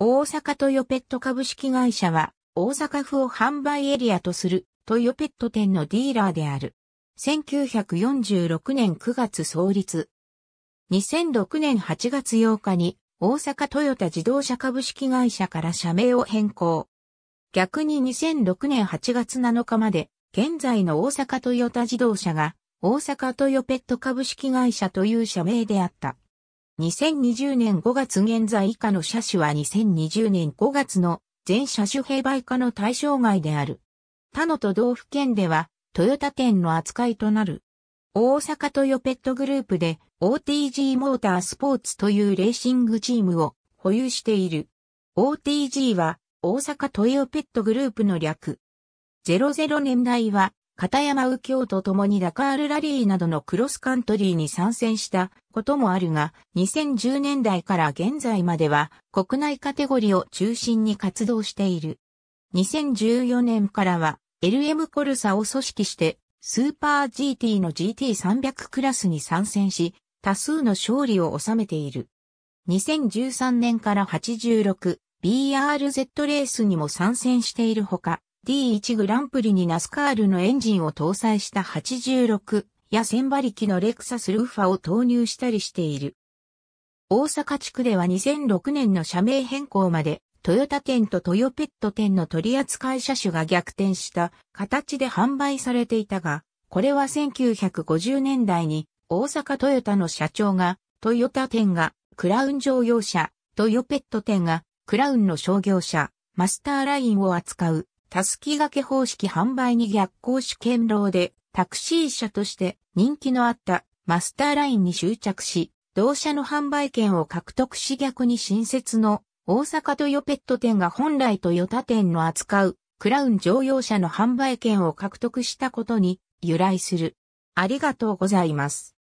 大阪トヨペット株式会社は、大阪府を販売エリアとするトヨペット店のディーラーである。1946年9月創立。2006年8月8日に大阪トヨタ自動車株式会社から社名を変更。逆に2006年8月7日まで現在の大阪トヨタ自動車が大阪トヨペット株式会社という社名であった。2020年5月現在以下の車種は2020年5月の全車種併売化の対象外である。他の都道府県では、トヨタ店の扱いとなる。大阪トヨペットグループで OTG モータースポーツというレーシングチームを保有している。OTG は大阪トヨペットグループの略。00年代は片山右京と共にダカールラリーなどのクロスカントリーに参戦したこともあるが、2010年代から現在までは国内カテゴリーを中心に活動している。2014年からは LM コルサを組織してスーパー GT の GT300 クラスに参戦し、多数の勝利を収めている。2013年から 86BRZ レースにも参戦しているほか、D1 グランプリにナスカールのエンジンを搭載した86や1000馬力のレクサスルーファを投入したりしている。大阪地区では2006年の社名変更まで、トヨタ店とトヨペット店の取扱車種が逆転した形で販売されていたが、これは1950年代に大阪トヨタの社長がトヨタ店がクラウン乗用車、トヨペット店がクラウンの商業車、マスターラインを扱うたすき掛け方式販売に逆行し堅牢で、タクシー車として人気のあったマスターラインに執着し、同社の販売権を獲得し逆に新設の大阪トヨペット店が本来トヨタ店の扱うクラウン乗用車の販売権を獲得したことに由来する。ありがとうございます。